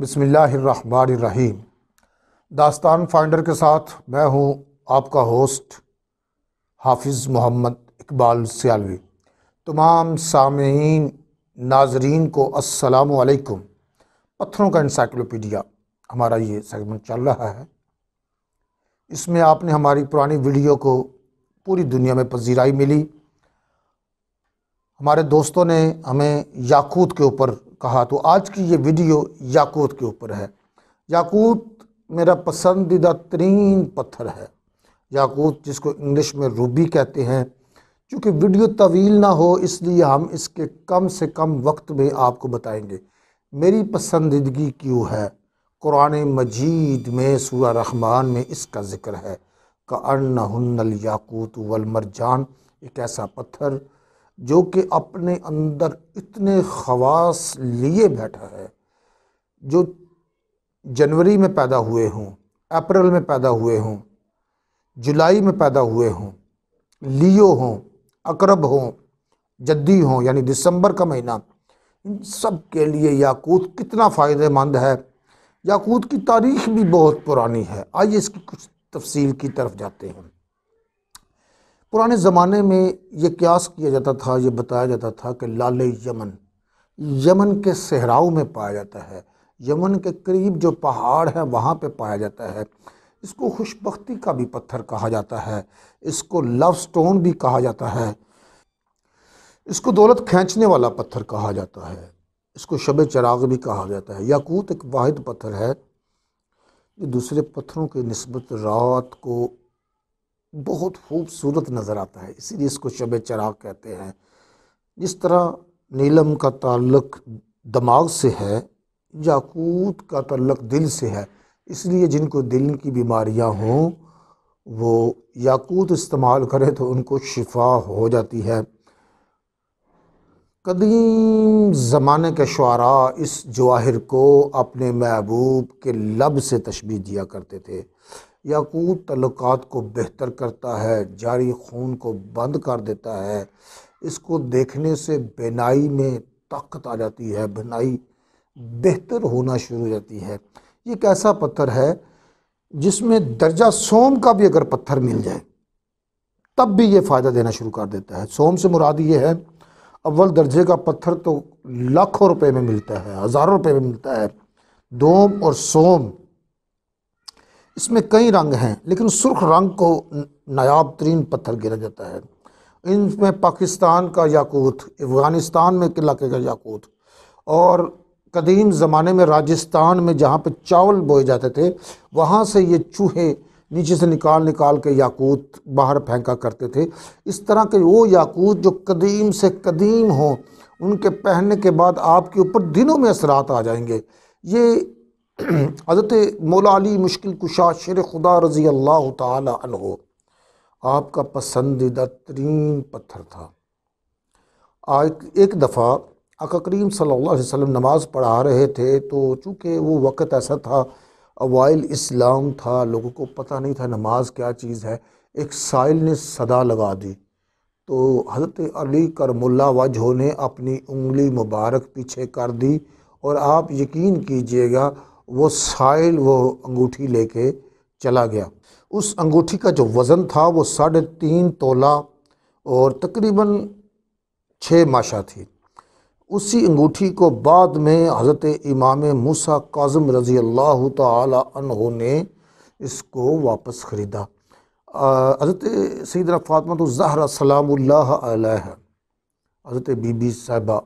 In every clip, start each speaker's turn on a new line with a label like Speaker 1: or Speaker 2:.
Speaker 1: बसमीम दास्तान फाइंडर के साथ मैं हूं आपका होस्ट हाफिज़ मोहम्मद इकबाल सियालवी तमाम सामीन नाजरीन को असलकुम पत्थरों का इंसाइक्लोपीडिया हमारा ये सेगमेंट चल रहा है इसमें आपने हमारी पुरानी वीडियो को पूरी दुनिया में पजीराई मिली हमारे दोस्तों ने हमें याकूत के ऊपर कहा तो आज की ये वीडियो याकूत के ऊपर है याकूत मेरा पसंदीदा तरीन पत्थर है याकूत जिसको इंग्लिश में रूबी कहते हैं चूँकि वीडियो तवील ना हो इसलिए हम इसके कम से कम वक्त में आपको बताएंगे मेरी पसंदीदगी क्यों है कुरान मजीद में सूर रहमान में इसका ज़िक्र है का अर्न याकूत वलमरजान एक ऐसा पत्थर जो कि अपने अंदर इतने खवास लिए बैठा है जो जनवरी में पैदा हुए हों अप्रैल में पैदा हुए हों जुलाई में पैदा हुए हों लियो हों अकरब हों जद्दी हों यानी दिसंबर का महीना इन सब के लिए याकूत कितना फ़ायदेमंद है याकूत की तारीख भी बहुत पुरानी है आइए इसकी कुछ तफसील की तरफ जाते हैं पुराने ज़माने में ये क्यास किया जाता था ये बताया जाता था कि लाल यमन यमन के सहराओं में पाया जाता है यमन के करीब जो पहाड़ है वहाँ पे पाया जाता है इसको खुशबख्ती का भी पत्थर कहा जाता है इसको लव स्टोन भी कहा जाता है इसको दौलत खींचने वाला पत्थर कहा जाता है इसको शब चराग भी कहा जाता है याकूत एक वाद पत्थर है जो दूसरे पत्थरों की नस्बत रात को बहुत खूबसूरत नज़र आता है इसीलिए इसको शब चराग कहते हैं जिस तरह नीलम का ताल्लुक दिमाग से है याकूत का तल्लक दिल से है इसलिए जिनको दिल की बीमारियां हों वो याकूत इस्तेमाल करें तो उनको शिफा हो जाती है कदीम ज़माने के शुरा इस जवाहर को अपने महबूब के लब से तशबी दिया करते थे याकूत तल्लक को बेहतर करता है जारी खून को बंद कर देता है इसको देखने से बेनाई में ताकत आ जाती है बेनाई बेहतर होना शुरू हो जाती है ये एक ऐसा पत्थर है जिसमें दर्जा सोम का भी अगर पत्थर मिल जाए तब भी ये फ़ायदा देना शुरू कर देता है सोम से मुराद ये है अव्वल दर्जे का पत्थर तो लाखों रुपए में मिलता है हज़ारों रुपए में मिलता है दोम और सोम इसमें कई रंग हैं लेकिन सुर्ख रंग को नायाब तरीन पत्थर गिरा जाता है इनमें पाकिस्तान का याकूत अफ़गानिस्तान में इलाके का याकूत और कदीम ज़माने में राजस्थान में जहाँ पर चावल बोए जाते थे वहाँ से ये चूहे नीचे से निकाल निकाल के याकूत बाहर फेंका करते थे इस तरह के वो याकूत जो कदीम से कदीम हों उनके पहनने के बाद आपके ऊपर दिनों में असरात आ जाएंगे ये हज़रत मौला मुश्किल कुशा शेर खुदा रज़ी अल्लाह तहो आपका पसंदीदा तरीन पत्थर था आज एक दफ़ा अका करीम सल्ला वसम नमाज़ पढ़ा रहे थे तो चूँकि वो वक़्त ऐसा था अवाइल इस्लाम था लोगों को पता नहीं था नमाज क्या चीज़ है एक साइल ने सदा लगा दी तो हज़रत अली करमुल्ला वजहों ने अपनी उंगली मुबारक पीछे कर दी और आप यकीन कीजिएगा वो साइल वो अंगूठी लेके चला गया उस अंगूठी का जो वज़न था वो साढ़े तीन तोला और तकरीबन छः माशा थी उसी अंगूठी को बाद में हज़रत इमाम मूसा काजम रज़ी अल्लाह तहों ने इसको वापस ख़रीदा हज़रत सईदना फ़ातमत तो ज़हरा सलाम हज़रत बीबी साहबा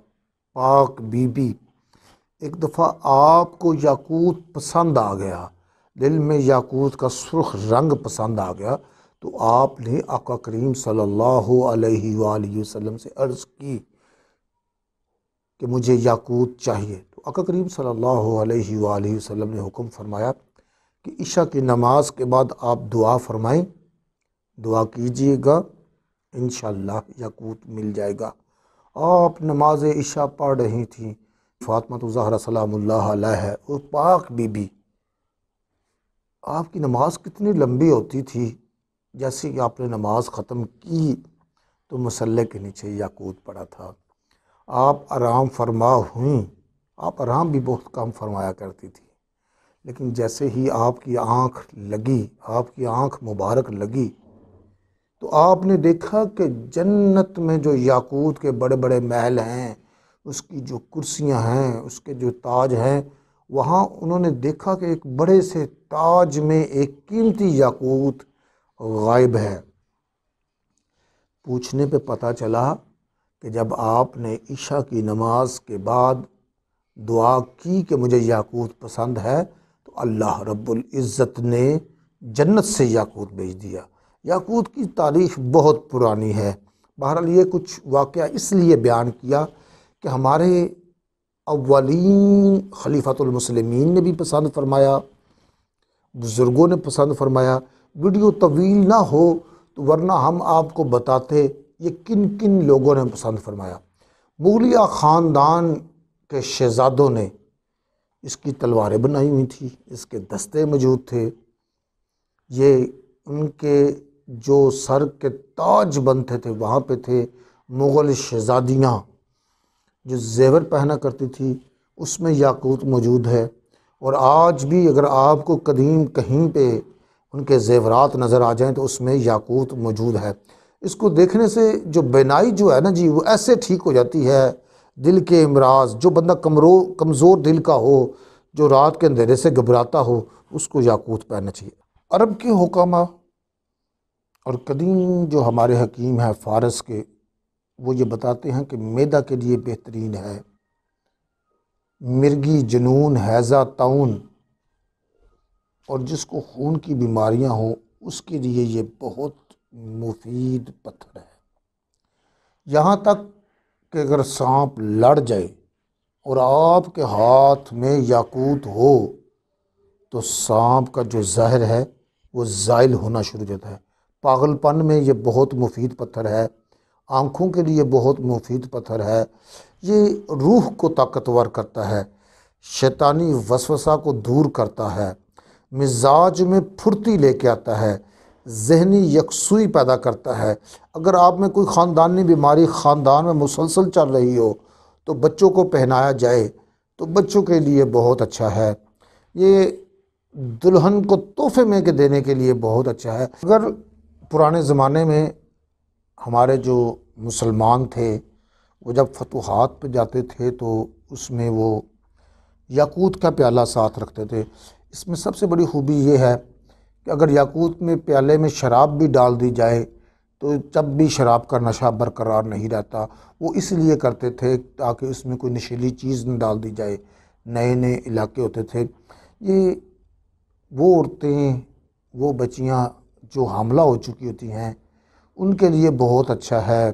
Speaker 1: पाक बीबी एक दफ़ा आपको याकूत पसंद आ गया दिल में याकूत का सुर्ख रंग पसंद आ गया तो आपने आका करीम सल्लल्लाहु अलैहि वसल्लम से अर्ज़ की कि मुझे याकूत चाहिए तो आका करीम सल्लल्लाहु अलैहि वसल्लम ने हुक्म फरमाया कि ईशा की नमाज के बाद आप दुआ फरमाएं दुआ कीजिएगा इन याकूत मिल जाएगा आप नमाज ईशा पढ़ रही थी फ़ातमत तो ज़हरा सलाम है और पाक बीबी आपकी नमाज कितनी लंबी होती थी जैसे कि आपने नमाज ख़त्म की तो मसल्ले के नीचे याकूत पड़ा था आप आराम फरमा हुई आप आराम भी बहुत कम फरमाया करती थी लेकिन जैसे ही आपकी आँख लगी आपकी आँख मुबारक लगी तो आपने देखा कि जन्नत में जो याकूत के बड़े बड़े महल हैं उसकी जो कुर्सियां हैं उसके जो ताज हैं वहाँ उन्होंने देखा कि एक बड़े से ताज में एक कीमती याकूत गायब है पूछने पे पता चला कि जब आपने ईशा की नमाज के बाद दुआ की कि मुझे याकूत पसंद है तो अल्लाह रब्बुल इज़्ज़त ने जन्नत से याकूत भेज दिया याकूत की तारीख बहुत पुरानी है बहरहाल ये कुछ वाक़ इसलिए बयान किया कि हमारे अवलिन खलीफातमसलमिन ने भी पसंद फरमाया बुज़ुर्गों ने पसंद फरमाया वीडियो तवील ना हो तो वरना हम आपको बताते ये किन किन लोगों ने पसंद फरमाया मुगलिया ख़ानदान के शहजादों ने इसकी तलवारें बनाई हुई थी इसके दस्ते मौजूद थे ये उनके जो सर के ताज बनते थे वहाँ पे थे मुग़ल शहजादियाँ जो जेवर पहना करती थी उसमें याकूत मौजूद है और आज भी अगर आपको कदीम कहीं पे उनके जेवरात नज़र आ जाएं तो उसमें याकूत मौजूद है इसको देखने से जो बेनाई जो है ना जी वो ऐसे ठीक हो जाती है दिल के अमराज जो बंदा कमरो कमज़ोर दिल का हो जो रात के अंधेरे से घबराता हो उसको याकूत पहनना चाहिए अरब के हुकामा और कदीम जो हमारे हकीम हैं फ़ारस के वो ये बताते हैं कि मैदा के लिए बेहतरीन है मिर्गी जुनून हैज़ा ताउन और जिसको खून की बीमारियां हों उसके लिए ये बहुत मुफीद पत्थर है यहाँ तक कि अगर सांप लड़ जाए और आपके हाथ में याकूत हो तो सांप का जो जहर है वो ज़ाइल होना शुरू हो जाता है पागलपन में ये बहुत मुफीद पत्थर है आँखों के लिए बहुत मुफीद पत्थर है ये रूह को ताकतवर करता है शैतानी वसवसा को दूर करता है मिजाज में फुर्ती लेके आता है जहनी यकसुई पैदा करता है अगर आप में कोई ख़ानदानी बीमारी ख़ानदान में मुसलसल चल रही हो तो बच्चों को पहनाया जाए तो बच्चों के लिए बहुत अच्छा है ये दुल्हन को तोहफे में के देने के लिए बहुत अच्छा है अगर पुराने ज़माने में हमारे जो मुसलमान थे वो जब फतुहात पे जाते थे तो उसमें वो याकूत का प्याला साथ रखते थे इसमें सबसे बड़ी खूबी ये है कि अगर याकूत में प्याले में शराब भी डाल दी जाए तो जब भी शराब का नशा बरकरार नहीं रहता वो इसलिए करते थे ताकि उसमें कोई नशीली चीज़ न डाल दी जाए नए नए इलाके होते थे ये वो औरतें वो बच्चियाँ जो हमला हो चुकी होती हैं उनके लिए बहुत अच्छा है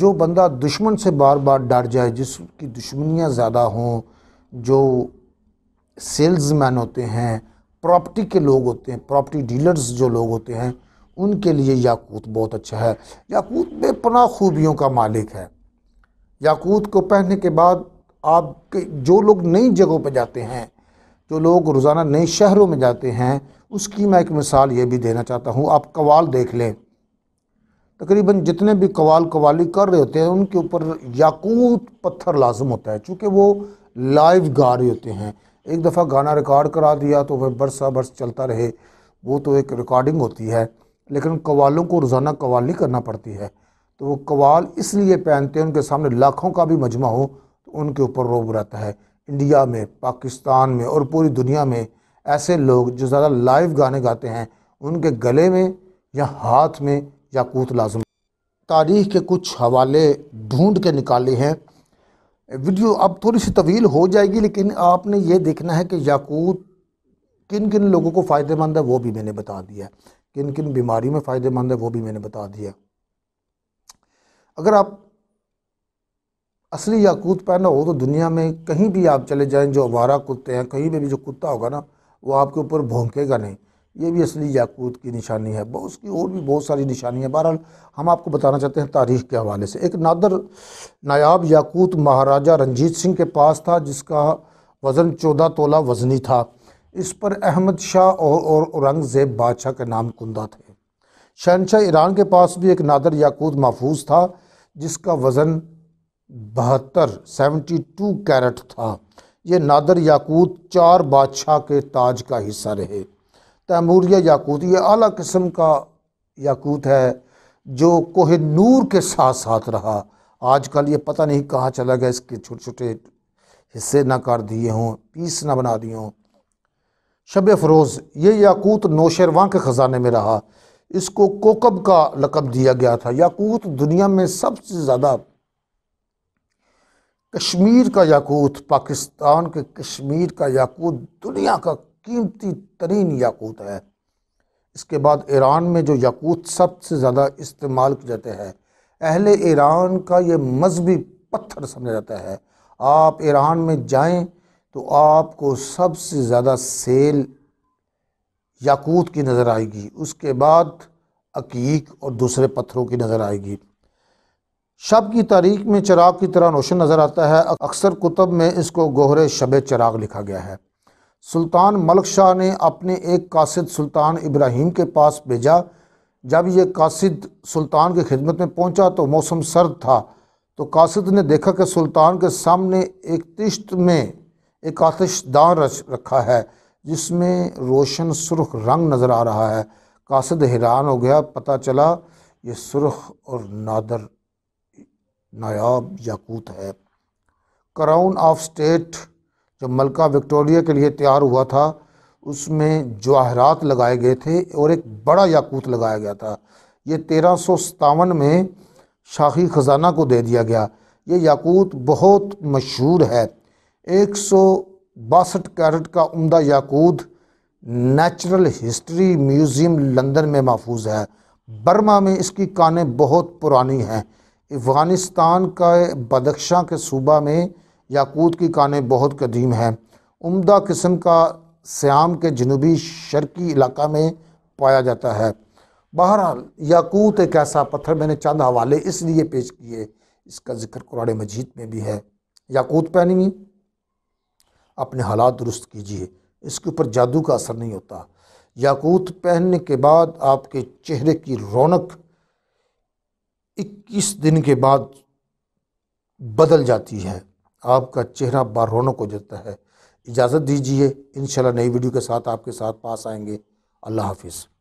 Speaker 1: जो बंदा दुश्मन से बार बार डर जाए जिसकी दुश्मनियाँ ज़्यादा हों जो सेल्समैन होते हैं प्रॉपर्टी के लोग होते हैं प्रॉपर्टी डीलर्स जो लोग होते हैं उनके लिए याकूत बहुत अच्छा है याकूत बेपना खूबियों का मालिक है याकूत को पहनने के बाद आपके जो लोग नई जगहों पर जाते हैं जो लोग रोज़ाना नए शहरों में जाते हैं उसकी मैं एक मिसाल ये भी देना चाहता हूँ आप कवाल देख लें तकरीबन जितने भी कवाल कवाली कर रहे होते हैं उनके ऊपर याकूत पत्थर लाजम होता है चूँकि वो लाइव गा रहे होते हैं एक दफ़ा गाना रिकॉर्ड करा दिया तो वह बरसा बरस चलता रहे वो तो एक रिकॉर्डिंग होती है लेकिन कवालों को रोज़ाना कवाली करना पड़ती है तो वो कवाल इसलिए पहनते हैं उनके सामने लाखों का भी मजमा हो तो उनके ऊपर रोब रहता है इंडिया में पाकिस्तान में और पूरी दुनिया में ऐसे लोग जो ज़्यादा लाइव गाने गाते हैं उनके गले में या हाथ में याकूत लाजम तारीख के कुछ हवाले ढूंढ के निकाले हैं वीडियो अब थोड़ी सी तवील हो जाएगी लेकिन आपने ये देखना है कि याकूत किन किन लोगों को फ़ायदेमंद है वो भी मैंने बता दिया किन किन बीमारी में फ़ायदेमंद है वो भी मैंने बता दिया अगर आप असली याकूत पहना हो तो दुनिया में कहीं भी आप चले जाएं जो आवारा कुत्ते हैं कहीं पर भी जो कुत्ता होगा ना वो आपके ऊपर भोंकेगा नहीं ये भी असली याकूत की निशानी है बहुत उसकी और भी बहुत सारी निशानी है बहरहाल हम आपको बताना चाहते हैं तारीख के हवाले से एक नादर नायाब याकूत महाराजा रंजीत सिंह के पास था जिसका वज़न चौदह तोला वज़नी था इस पर अहमद शाह और औरंगज़ेब बादशाह के नाम कुंदा थे शहनशाह ईरान के पास भी एक नादर याकूत महफूज था जिसका वज़न बहत्तर सेवेंटी टू कैरेट था ये नादर याकूत चार बादशाह के ताज का हिस्सा रहे तैमूरिया याकूत ये अली किस्म का याकूत है जो कोह नूर के साथ साथ रहा आजकल ये पता नहीं कहाँ चला गया इसके छोटे छोटे हिस्से ना कर दिए हों पीस ना बना दिए हों शब फरोज़ ये याकूत नौशरवा के ख़जाने में रहा इसको कोकब का लकब दिया गया था याकूत दुनिया में सबसे ज़्यादा कश्मीर का याकूत पाकिस्तान के कश्मीर का याकूत दुनिया का कीमती तरीन याकूत है इसके बाद ईरान में जो याकूत सबसे ज़्यादा इस्तेमाल किए जाते हैं अहल ईरान का ये मजहबी पत्थर समझा जाता है आप ईरान में जाएं तो आपको सबसे ज़्यादा सेल याकूत की नज़र आएगी उसके बाद अकीक और दूसरे पत्थरों की नज़र आएगी शब की तारीख में चराग की तरह रोशन नज़र आता है अक्सर कुतब में इसको गोहरे शब चराग लिखा गया है सुल्तान मलक शाह ने अपने एक कासिद सुल्तान इब्राहिम के पास भेजा जब ये कासिद सुल्तान की खिदमत में पहुंचा तो मौसम सर्द था तो कासिद ने देखा कि सुल्तान के सामने एक तिश्त में एक आतिशदान रखा है जिसमें रोशन सुर्ख रंग नज़र आ रहा है कासिद हैरान हो गया पता चला ये सुर्ख और नादर नायाब याकूत है क्राउन ऑफ स्टेट जब मलका विक्टोरिया के लिए तैयार हुआ था उसमें जवाहरात लगाए गए थे और एक बड़ा याकूत लगाया गया था ये तेरह सौ सतावन में शाही ख़जाना को दे दिया गया ये याकूत बहुत मशहूर है एक सौ बासठ कैरेट का उम्दा याकूत नेचुरल हिस्ट्री म्यूज़ियम लंदन में महफूज है बर्मा में इसकी कानें बहुत पुरानी हैं अफ़गानिस्तान का बदख्शां के सूबा में याकूत की कान बहुत कदीम हैं उम्दा किस्म का श्याम के जनूबी शर्की इलाका में पाया जाता है बहरहाल याकूत एक ऐसा पत्थर मैंने चंद हवाले इसलिए पेश किए इसका जिक्र कुरान मजीद में भी है याकूत पैनिमी अपने हालात दुरुस्त कीजिए इसके ऊपर जादू का असर नहीं होता याकूत पहनने के बाद आपके चेहरे की रौनक 21 दिन के बाद बदल जाती है आपका चेहरा बार रौनक हो जाता है इजाज़त दीजिए इन नई वीडियो के साथ आपके साथ पास आएंगे अल्लाह हाफिज़